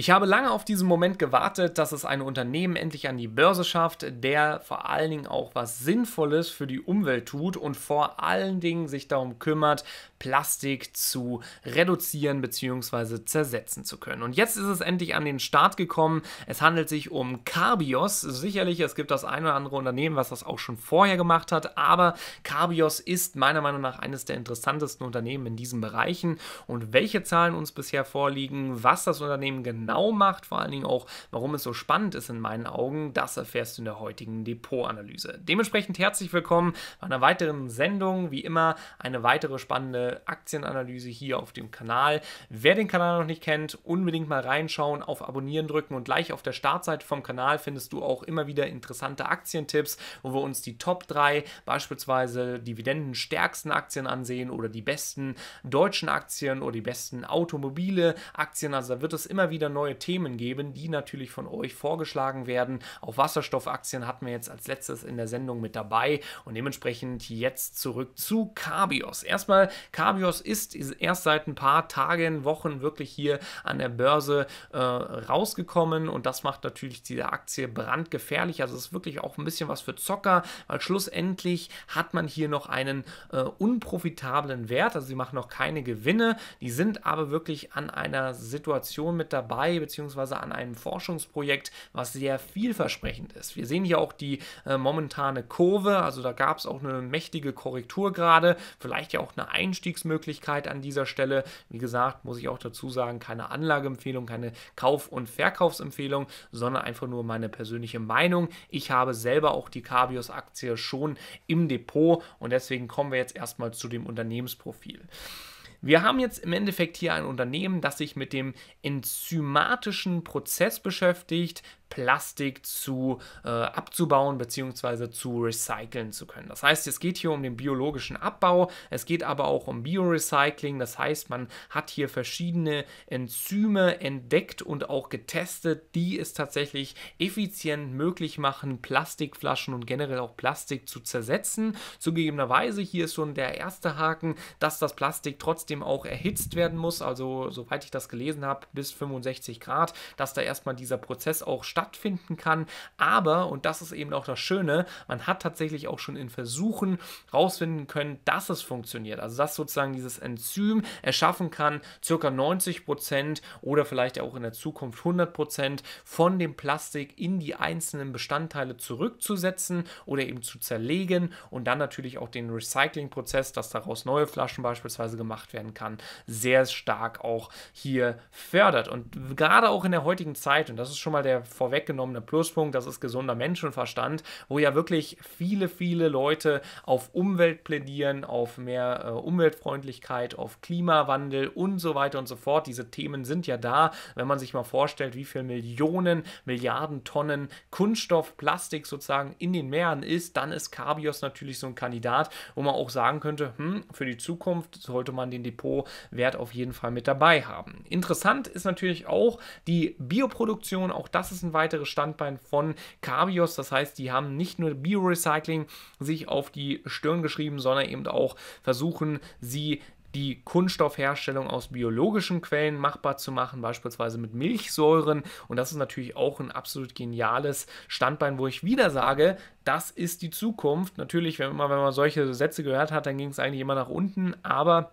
Ich habe lange auf diesen Moment gewartet, dass es ein Unternehmen endlich an die Börse schafft, der vor allen Dingen auch was Sinnvolles für die Umwelt tut und vor allen Dingen sich darum kümmert, Plastik zu reduzieren bzw. zersetzen zu können. Und jetzt ist es endlich an den Start gekommen. Es handelt sich um Carbios. Sicherlich, es gibt das ein oder andere Unternehmen, was das auch schon vorher gemacht hat, aber Carbios ist meiner Meinung nach eines der interessantesten Unternehmen in diesen Bereichen. Und welche Zahlen uns bisher vorliegen, was das Unternehmen genau genau macht, vor allen Dingen auch, warum es so spannend ist in meinen Augen, das erfährst du in der heutigen Depotanalyse. Dementsprechend herzlich willkommen bei einer weiteren Sendung. Wie immer eine weitere spannende Aktienanalyse hier auf dem Kanal. Wer den Kanal noch nicht kennt, unbedingt mal reinschauen, auf Abonnieren drücken und gleich auf der Startseite vom Kanal findest du auch immer wieder interessante Aktientipps, wo wir uns die Top 3, beispielsweise dividendenstärksten Aktien ansehen oder die besten deutschen Aktien oder die besten Automobile Aktien. Also da wird es immer wieder noch neue Themen geben, die natürlich von euch vorgeschlagen werden. Auch Wasserstoffaktien hatten wir jetzt als letztes in der Sendung mit dabei und dementsprechend jetzt zurück zu Cabios. Erstmal, Cabios ist erst seit ein paar Tagen, Wochen wirklich hier an der Börse äh, rausgekommen und das macht natürlich diese Aktie brandgefährlich. Also es ist wirklich auch ein bisschen was für Zocker, weil schlussendlich hat man hier noch einen äh, unprofitablen Wert, also sie machen noch keine Gewinne, die sind aber wirklich an einer Situation mit dabei, dabei, beziehungsweise an einem Forschungsprojekt, was sehr vielversprechend ist. Wir sehen hier auch die äh, momentane Kurve, also da gab es auch eine mächtige Korrektur gerade, vielleicht ja auch eine Einstiegsmöglichkeit an dieser Stelle. Wie gesagt, muss ich auch dazu sagen, keine Anlageempfehlung, keine Kauf- und Verkaufsempfehlung, sondern einfach nur meine persönliche Meinung. Ich habe selber auch die Cabios-Aktie schon im Depot und deswegen kommen wir jetzt erstmal zu dem Unternehmensprofil. Wir haben jetzt im Endeffekt hier ein Unternehmen, das sich mit dem enzymatischen Prozess beschäftigt, Plastik zu äh, abzubauen bzw. zu recyceln zu können. Das heißt, es geht hier um den biologischen Abbau, es geht aber auch um Biorecycling, das heißt, man hat hier verschiedene Enzyme entdeckt und auch getestet, die es tatsächlich effizient möglich machen, Plastikflaschen und generell auch Plastik zu zersetzen. Zugegebenerweise hier ist schon der erste Haken, dass das Plastik trotzdem auch erhitzt werden muss, also soweit ich das gelesen habe, bis 65 Grad, dass da erstmal dieser Prozess auch stattfindet stattfinden kann. Aber, und das ist eben auch das Schöne, man hat tatsächlich auch schon in Versuchen herausfinden können, dass es funktioniert. Also dass sozusagen dieses Enzym erschaffen kann, circa 90 Prozent oder vielleicht auch in der Zukunft 100 Prozent von dem Plastik in die einzelnen Bestandteile zurückzusetzen oder eben zu zerlegen und dann natürlich auch den Recyclingprozess, dass daraus neue Flaschen beispielsweise gemacht werden kann, sehr stark auch hier fördert. Und gerade auch in der heutigen Zeit, und das ist schon mal der Vor vorweggenommene Pluspunkt, das ist gesunder Menschenverstand, wo ja wirklich viele, viele Leute auf Umwelt plädieren, auf mehr äh, Umweltfreundlichkeit, auf Klimawandel und so weiter und so fort. Diese Themen sind ja da, wenn man sich mal vorstellt, wie viel Millionen, Milliarden Tonnen Kunststoff, Plastik sozusagen in den Meeren ist, dann ist Cabios natürlich so ein Kandidat, wo man auch sagen könnte, hm, für die Zukunft sollte man den Depotwert auf jeden Fall mit dabei haben. Interessant ist natürlich auch die Bioproduktion, auch das ist ein weiteres Standbein von Cavios. Das heißt, die haben nicht nur Biorecycling sich auf die Stirn geschrieben, sondern eben auch versuchen, sie die Kunststoffherstellung aus biologischen Quellen machbar zu machen, beispielsweise mit Milchsäuren. Und das ist natürlich auch ein absolut geniales Standbein, wo ich wieder sage, das ist die Zukunft. Natürlich, wenn man, wenn man solche Sätze gehört hat, dann ging es eigentlich immer nach unten, aber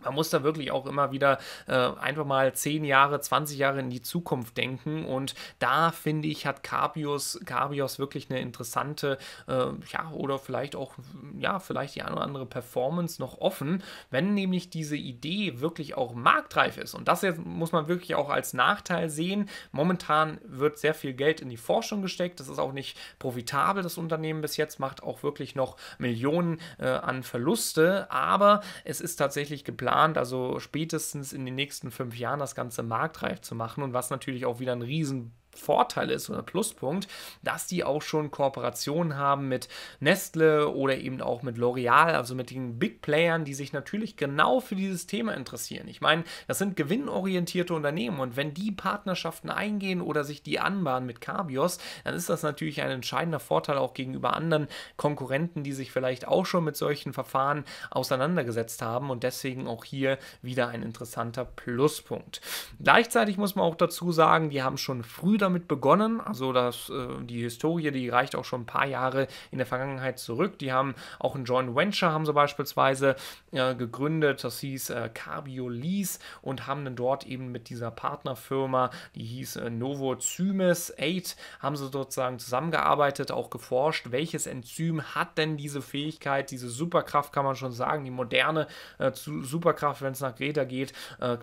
man muss da wirklich auch immer wieder äh, einfach mal 10 Jahre, 20 Jahre in die Zukunft denken. Und da finde ich, hat Carbios, Cabios wirklich eine interessante, äh, ja, oder vielleicht auch, ja, vielleicht die eine oder andere Performance noch offen, wenn nämlich diese Idee wirklich auch marktreif ist. Und das jetzt muss man wirklich auch als Nachteil sehen. Momentan wird sehr viel Geld in die Forschung gesteckt. Das ist auch nicht profitabel, das Unternehmen bis jetzt macht auch wirklich noch Millionen äh, an Verluste. Aber es ist tatsächlich geplant, geplant, also spätestens in den nächsten fünf Jahren das Ganze marktreif zu machen und was natürlich auch wieder ein riesen Vorteil ist oder Pluspunkt, dass die auch schon Kooperationen haben mit Nestle oder eben auch mit L'Oreal, also mit den Big Playern, die sich natürlich genau für dieses Thema interessieren. Ich meine, das sind gewinnorientierte Unternehmen und wenn die Partnerschaften eingehen oder sich die anbahnen mit Cabios, dann ist das natürlich ein entscheidender Vorteil auch gegenüber anderen Konkurrenten, die sich vielleicht auch schon mit solchen Verfahren auseinandergesetzt haben und deswegen auch hier wieder ein interessanter Pluspunkt. Gleichzeitig muss man auch dazu sagen, die haben schon früh damit begonnen. Also das, äh, die Historie, die reicht auch schon ein paar Jahre in der Vergangenheit zurück. Die haben auch ein Joint Venture, haben sie beispielsweise äh, gegründet, das hieß äh, Carbio Lease und haben dann dort eben mit dieser Partnerfirma, die hieß äh, Novo Zymes 8, haben sie sozusagen zusammengearbeitet, auch geforscht, welches Enzym hat denn diese Fähigkeit, diese Superkraft kann man schon sagen, die moderne äh, Superkraft, wenn es nach Greta geht,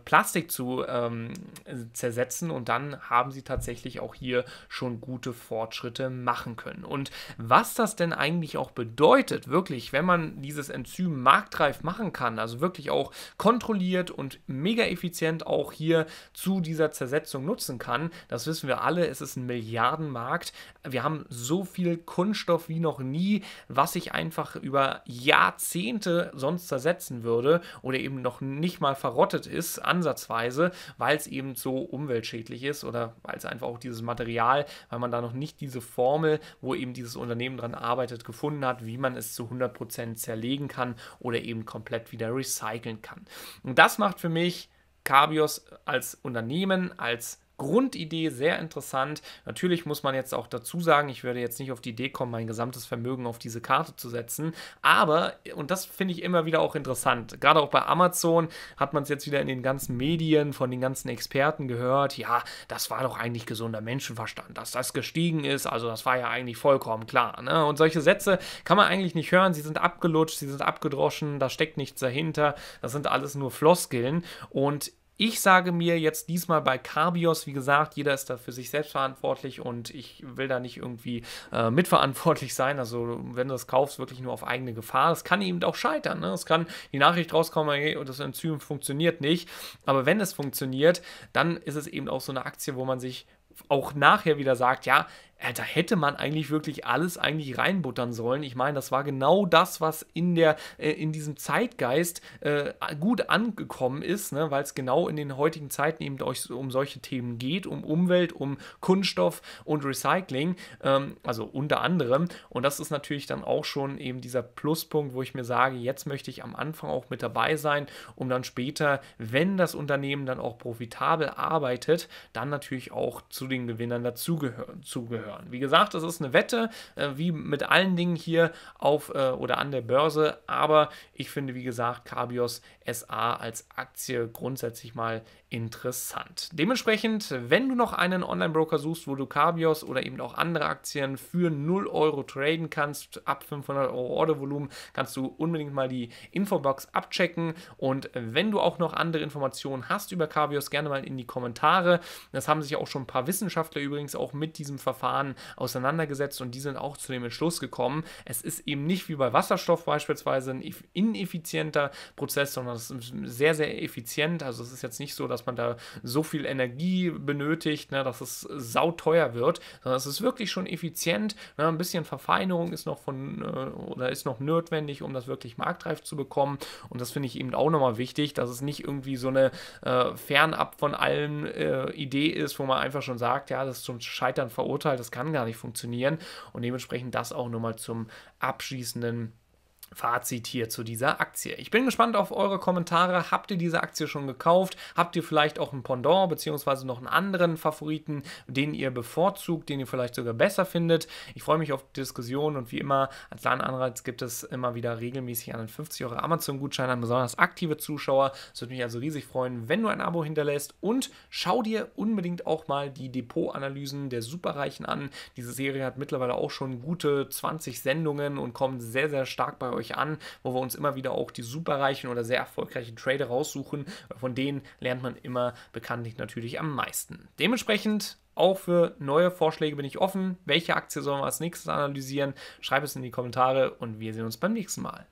Plastik zu ähm, zersetzen und dann haben sie tatsächlich tatsächlich auch hier schon gute Fortschritte machen können. Und was das denn eigentlich auch bedeutet, wirklich, wenn man dieses Enzym marktreif machen kann, also wirklich auch kontrolliert und mega effizient auch hier zu dieser Zersetzung nutzen kann, das wissen wir alle, es ist ein Milliardenmarkt. Wir haben so viel Kunststoff wie noch nie, was sich einfach über Jahrzehnte sonst zersetzen würde oder eben noch nicht mal verrottet ist, ansatzweise, weil es eben so umweltschädlich ist oder weil es einfach auch auch dieses Material, weil man da noch nicht diese Formel, wo eben dieses Unternehmen dran arbeitet, gefunden hat, wie man es zu 100% zerlegen kann oder eben komplett wieder recyceln kann. Und das macht für mich Cabios als Unternehmen, als Grundidee sehr interessant. Natürlich muss man jetzt auch dazu sagen, ich würde jetzt nicht auf die Idee kommen, mein gesamtes Vermögen auf diese Karte zu setzen. Aber, und das finde ich immer wieder auch interessant, gerade auch bei Amazon hat man es jetzt wieder in den ganzen Medien von den ganzen Experten gehört, ja, das war doch eigentlich gesunder Menschenverstand, dass das gestiegen ist, also das war ja eigentlich vollkommen klar. Ne? Und solche Sätze kann man eigentlich nicht hören, sie sind abgelutscht, sie sind abgedroschen, da steckt nichts dahinter, das sind alles nur Floskeln und ich sage mir jetzt diesmal bei Carbios, wie gesagt, jeder ist da für sich selbst verantwortlich und ich will da nicht irgendwie äh, mitverantwortlich sein. Also wenn du das kaufst, wirklich nur auf eigene Gefahr. Das kann eben auch scheitern. Ne? Es ne? kann die Nachricht rauskommen, hey, das Enzym funktioniert nicht. Aber wenn es funktioniert, dann ist es eben auch so eine Aktie, wo man sich auch nachher wieder sagt, ja, äh, da hätte man eigentlich wirklich alles eigentlich reinbuttern sollen. Ich meine, das war genau das, was in, der, äh, in diesem Zeitgeist äh, gut angekommen ist, ne? weil es genau in den heutigen Zeiten eben euch um solche Themen geht, um Umwelt, um Kunststoff und Recycling, ähm, also unter anderem. Und das ist natürlich dann auch schon eben dieser Pluspunkt, wo ich mir sage, jetzt möchte ich am Anfang auch mit dabei sein, um dann später, wenn das Unternehmen dann auch profitabel arbeitet, dann natürlich auch zu den Gewinnern dazugehören. Zugehör hören. Wie gesagt, das ist eine Wette, äh, wie mit allen Dingen hier auf äh, oder an der Börse, aber ich finde, wie gesagt, Cabios SA als Aktie grundsätzlich mal interessant. Dementsprechend, wenn du noch einen Online-Broker suchst, wo du Cabios oder eben auch andere Aktien für 0 Euro traden kannst, ab 500 Euro Ordervolumen, kannst du unbedingt mal die Infobox abchecken. Und wenn du auch noch andere Informationen hast über Cabios, gerne mal in die Kommentare. Das haben sich auch schon ein paar Wissenschaftler übrigens auch mit diesem Verfahren auseinandergesetzt und die sind auch zu dem Entschluss gekommen, es ist eben nicht wie bei Wasserstoff beispielsweise ein ineffizienter Prozess, sondern es ist sehr, sehr effizient. Also es ist jetzt nicht so, dass man da so viel Energie benötigt, ne, dass es sauteuer wird, sondern es ist wirklich schon effizient. Ne, ein bisschen Verfeinerung ist noch von äh, oder ist noch notwendig, um das wirklich marktreif zu bekommen. Und das finde ich eben auch nochmal wichtig, dass es nicht irgendwie so eine äh, fernab von allen äh, Idee ist, wo man einfach schon sagt, ja, das ist zum Scheitern verurteilt, das kann gar nicht funktionieren. Und dementsprechend das auch nochmal zum abschließenden Fazit hier zu dieser Aktie. Ich bin gespannt auf eure Kommentare. Habt ihr diese Aktie schon gekauft? Habt ihr vielleicht auch ein Pendant beziehungsweise noch einen anderen Favoriten, den ihr bevorzugt, den ihr vielleicht sogar besser findet? Ich freue mich auf Diskussionen und wie immer, als kleinen gibt es immer wieder regelmäßig einen 50 Euro Amazon-Gutschein an besonders aktive Zuschauer. Es würde mich also riesig freuen, wenn du ein Abo hinterlässt und schau dir unbedingt auch mal die Depot-Analysen der Superreichen an. Diese Serie hat mittlerweile auch schon gute 20 Sendungen und kommt sehr, sehr stark bei euch euch an, wo wir uns immer wieder auch die superreichen oder sehr erfolgreichen Trader raussuchen. Von denen lernt man immer bekanntlich natürlich am meisten. Dementsprechend auch für neue Vorschläge bin ich offen. Welche Aktie sollen wir als nächstes analysieren? Schreib es in die Kommentare und wir sehen uns beim nächsten Mal.